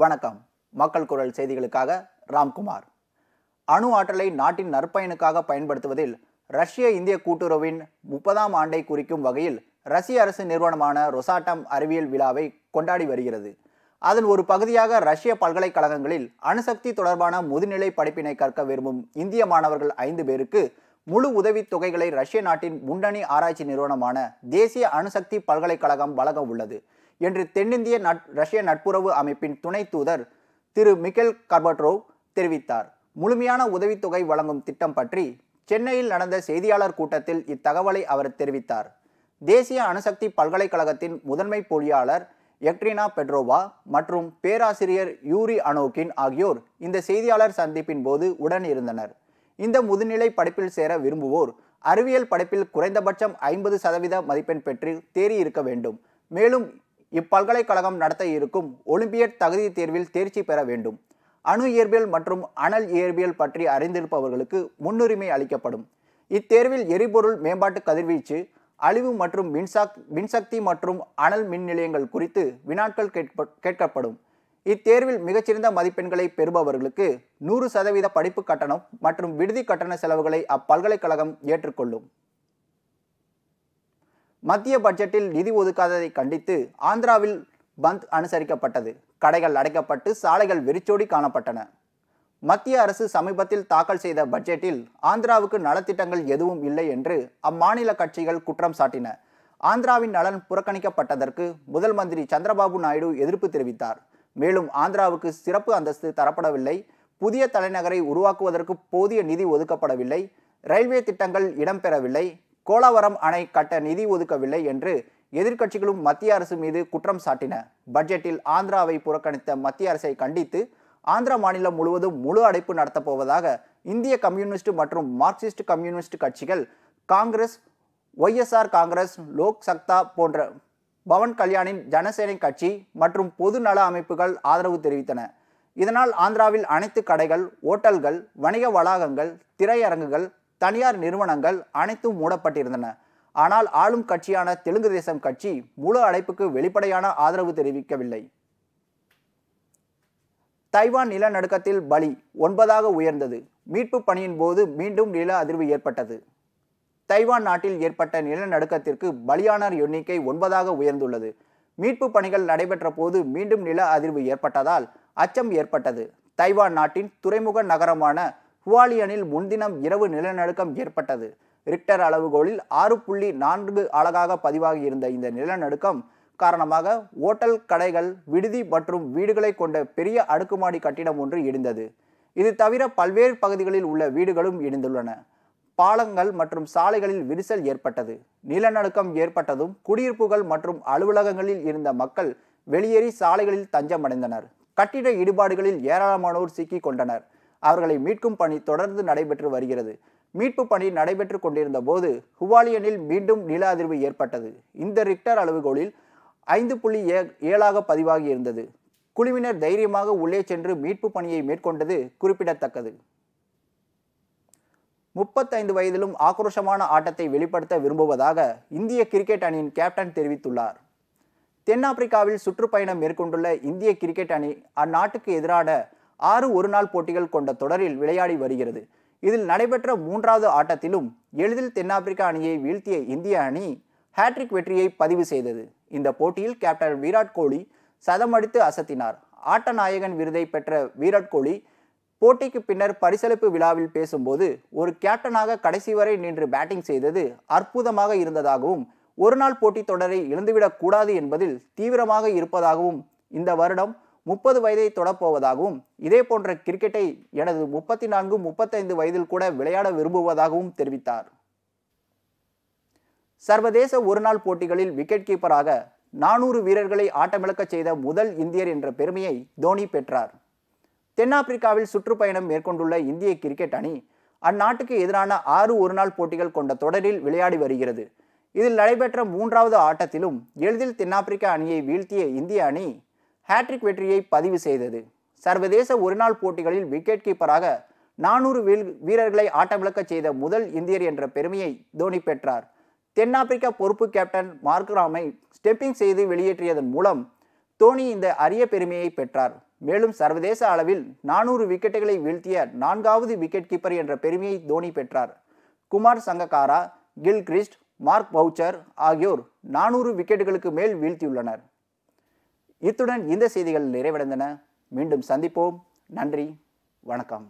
வணக்கம் மக்கள் குரல் செய்திகளுக்காக ராம்குமார் அணு ஆற்றலை நாட்டின் நற்பயனுக்காக பயன்படுத்துவதில் ரஷ்ய இந்திய கூட்டுறவின் முப்பதாம் ஆண்டை குறிக்கும் வகையில் ரஷ்ய அரசு நிறுவனமான ரொசாட்டம் அறிவியல் விழாவை கொண்டாடி வருகிறது அதன் ஒரு பகுதியாக ரஷ்ய பல்கலைக்கழகங்களில் அணுசக்தி தொடர்பான முதுநிலை படிப்பினை கற்க விரும்பும் இந்திய மாணவர்கள் ஐந்து பேருக்கு முழு உதவித் தொகைகளை ரஷ்ய நாட்டின் முன்னணி ஆராய்ச்சி நிறுவனமான தேசிய அணுசக்தி பல்கலைக்கழகம் வழங்க உள்ளது என்று தென்னிந்திய ரஷ்ய நட்புறவு அமைப்பின் துணை தூதர் திரு மிக்கேல் கர்பட்ரோவ் தெரிவித்தார் முழுமையான உதவித்தொகை வழங்கும் திட்டம் பற்றி சென்னையில் நடந்த செய்தியாளர் கூட்டத்தில் இத்தகவலை அவர் தெரிவித்தார் தேசிய அணுசக்தி பல்கலைக்கழகத்தின் முதன்மை பொறியாளர் எக்ரினா பெட்ரோவா மற்றும் பேராசிரியர் யூரி அனோகின் ஆகியோர் இந்த செய்தியாளர் சந்திப்பின் போது உடன் இருந்தனர் இந்த முதுநிலை படிப்பில் சேர விரும்புவோர் அறிவியல் படிப்பில் குறைந்தபட்சம் ஐம்பது சதவீத மதிப்பெண் பெற்று தேறியிருக்க வேண்டும் மேலும் இப்பல்கலைக்கழகம் நடத்த இருக்கும் ஒலிம்பியட் தகுதி தேர்வில் தேர்ச்சி பெற வேண்டும் அணு இயற்பியல் மற்றும் அனல் இயற்பியல் பற்றி அறிந்திருப்பவர்களுக்கு முன்னுரிமை அளிக்கப்படும் இத்தேர்வில் எரிபொருள் மேம்பாட்டு கதிர்வீச்சு அழிவு மற்றும் மின்சாக் மின்சக்தி மற்றும் அனல் மின் நிலையங்கள் குறித்து வினாட்கள் கேட்ப கேட்கப்படும் இத்தேர்வில் மிகச்சிறந்த மதிப்பெண்களை பெறுபவர்களுக்கு நூறு சதவீத படிப்பு கட்டணம் மற்றும் விடுதி கட்டண செலவுகளை அப்பல்கலைக்கழகம் ஏற்றுக்கொள்ளும் மத்திய பட்ஜெட்டில் நிதி ஒதுக்காததை கண்டித்து ஆந்திராவில் பந்த் அனுசரிக்கப்பட்டது கடைகள் அடைக்கப்பட்டு சாலைகள் வெறிச்சோடி காணப்பட்டன மத்திய அரசு சமீபத்தில் தாக்கல் செய்த பட்ஜெட்டில் ஆந்திராவுக்கு நலத்திட்டங்கள் எதுவும் இல்லை என்று அம்மாநில கட்சிகள் குற்றம் சாட்டின ஆந்திராவின் நலன் புறக்கணிக்கப்பட்டதற்கு முதல் மந்திரி சந்திரபாபு நாயுடு எதிர்ப்பு தெரிவித்தார் மேலும் ஆந்திராவுக்கு சிறப்பு அந்தஸ்து தரப்படவில்லை புதிய தலைநகரை உருவாக்குவதற்கு போதிய நிதி ஒதுக்கப்படவில்லை ரயில்வே திட்டங்கள் இடம்பெறவில்லை கோலாவரம் அணை கட்ட நிதி ஒதுக்கவில்லை என்று எதிர்க்கட்சிகளும் மத்திய அரசு மீது குற்றம் சாட்டின பட்ஜெட்டில் ஆந்திராவை புறக்கணித்த மத்திய அரசை கண்டித்து ஆந்திரா மாநிலம் முழுவதும் முழு அடைப்பு நடத்தப்போவதாக இந்திய கம்யூனிஸ்ட் மற்றும் மார்க்சிஸ்ட் கம்யூனிஸ்ட் கட்சிகள் Congress YSR Congress Lok Satta போன்ற பவன் கல்யாணின் ஜனசேனை கட்சி மற்றும் பொது நல அமைப்புகள் ஆதரவு தெரிவித்தன இதனால் ஆந்திராவில் அனைத்து கடைகள் ஓட்டல்கள் வணிக வளாகங்கள் திரையரங்குகள் தனியார் நிறுவனங்கள் அனைத்தும் மூடப்பட்டிருந்தன ஆனால் ஆளும் கட்சியான தெலுங்கு தேசம் கட்சி முழு அழைப்புக்கு வெளிப்படையான ஆதரவு தெரிவிக்கவில்லை தைவான் நிலநடுக்கத்தில் பலி ஒன்பதாக உயர்ந்தது மீட்பு பணியின் போது மீண்டும் நில அதிர்வு ஏற்பட்டது தைவான் நாட்டில் ஏற்பட்ட நிலநடுக்கத்திற்கு பலியானார் எண்ணிக்கை ஒன்பதாக உயர்ந்துள்ளது மீட்பு பணிகள் நடைபெற்ற போது மீண்டும் நில அதிர்வு ஏற்பட்டதால் அச்சம் ஏற்பட்டது தைவான் நாட்டின் துறைமுக நகரமான ஹுவாலியனில் முன்தினம் இரவு நிலநடுக்கம் ஏற்பட்டது ரிக்டர் அளவுகோலில் ஆறு புள்ளி நான்கு அழகாக பதிவாகியிருந்த இந்த நிலநடுக்கம் காரணமாக ஓட்டல் கடைகள் விடுதி மற்றும் வீடுகளை கொண்ட பெரிய அடுக்குமாடி கட்டிடம் ஒன்று இடிந்தது இது தவிர பல்வேறு பகுதிகளில் உள்ள வீடுகளும் இடிந்துள்ளன பாலங்கள் மற்றும் சாலைகளில் விரிசல் ஏற்பட்டது நிலநடுக்கம் ஏற்பட்டதும் குடியிருப்புகள் மற்றும் அலுவலகங்களில் இருந்த மக்கள் வெளியேறி சாலைகளில் தஞ்சமடைந்தனர் கட்டிட இடிபாடுகளில் ஏராளமானோர் சிக்கிக் கொண்டனர் அவர்களை மீட்கும் பணி தொடர்ந்து நடைபெற்று வருகிறது மீட்பு பணி நடைபெற்று கொண்டிருந்த போது ஹுவாலியனில் மீண்டும் நில அதிர்வு ஏற்பட்டது இந்த ரிக்டர் அளவுகோலில் ஐந்து புள்ளி ஏ ஏழாக பதிவாகி இருந்தது குழுவினர் தைரியமாக உள்ளே சென்று மீட்பு பணியை மேற்கொண்டது குறிப்பிடத்தக்கது முப்பத்தைந்து வயதிலும் ஆக்ரோஷமான ஆட்டத்தை வெளிப்படுத்த விரும்புவதாக இந்திய கிரிக்கெட் அணியின் கேப்டன் தெரிவித்துள்ளார் தென்னாப்பிரிக்காவில் சுற்றுப்பயணம் மேற்கொண்டுள்ள இந்திய கிரிக்கெட் அணி அந்நாட்டுக்கு எதிரான ஆறு ஒரு நாள் போட்டிகள் கொண்ட தொடரில் விளையாடி வருகிறது இதில் நடைபெற்ற மூன்றாவது ஆட்டத்திலும் எளிதில் தென்னாப்பிரிக்கா அணியை வீழ்த்திய இந்திய அணி ஹேட்ரிக் வெற்றியை பதிவு செய்தது இந்த போட்டியில் கேப்டன் விராட் கோலி சதமடித்து அசத்தினார் ஆட்ட நாயகன் விருதை பெற்ற விராட் கோலி போட்டிக்கு பின்னர் பரிசளிப்பு விழாவில் பேசும்போது ஒரு கேப்டனாக கடைசி வரை நின்று பேட்டிங் செய்தது அற்புதமாக இருந்ததாகவும் ஒருநாள் போட்டி தொடரை இழந்துவிடக் கூடாது என்பதில் தீவிரமாக இருப்பதாகவும் இந்த வருடம் முப்பது வயதை தொடப்போவதாகவும் இதே போன்ற கிரிக்கெட்டை எனது முப்பத்தி நான்கு முப்பத்தைந்து வயதில் கூட விளையாட விரும்புவதாகவும் தெரிவித்தார் சர்வதேச ஒருநாள் போட்டிகளில் விக்கெட் கீப்பராக நானூறு வீரர்களை ஆட்டமிழக்கச் செய்த முதல் இந்தியர் என்ற பெருமையை தோனி பெற்றார் தென்னாப்பிரிக்காவில் சுற்றுப்பயணம் மேற்கொண்டுள்ள இந்திய கிரிக்கெட் அணி அந்நாட்டுக்கு எதிரான ஆறு ஒருநாள் போட்டிகள் கொண்ட தொடரில் விளையாடி வருகிறது இதில் நடைபெற்ற மூன்றாவது ஆட்டத்திலும் எளிதில் தென்னாப்பிரிக்கா அணியை வீழ்த்திய இந்திய அணி ஹேட்ரிக் வெற்றியை பதிவு செய்தது சர்வதேச ஒருநாள் போட்டிகளில் விக்கெட் கீப்பராக நானூறு வீரர்களை ஆட்டமிழக்க செய்த முதல் இந்தியர் என்ற பெருமையை தோனி பெற்றார் தென்னாப்பிரிக்கா பொறுப்பு கேப்டன் மார்க்ராமை ஸ்டெப்பிங் செய்து வெளியேற்றியதன் மூலம் தோனி இந்த அரிய பெருமையை பெற்றார் மேலும் சர்வதேச அளவில் நானூறு விக்கெட்டுகளை வீழ்த்திய நான்காவது விக்கெட் கீப்பர் என்ற பெருமையை தோனி பெற்றார் Kumar Sangakkara Gilchrist Mark Boucher ஆகியோர் நானூறு விக்கெட்டுகளுக்கு மேல் வீழ்த்தியுள்ளனர் இத்துடன் இந்த செய்திகள் நிறைவடைந்தன மீண்டும் சந்திப்போம் நன்றி வணக்கம்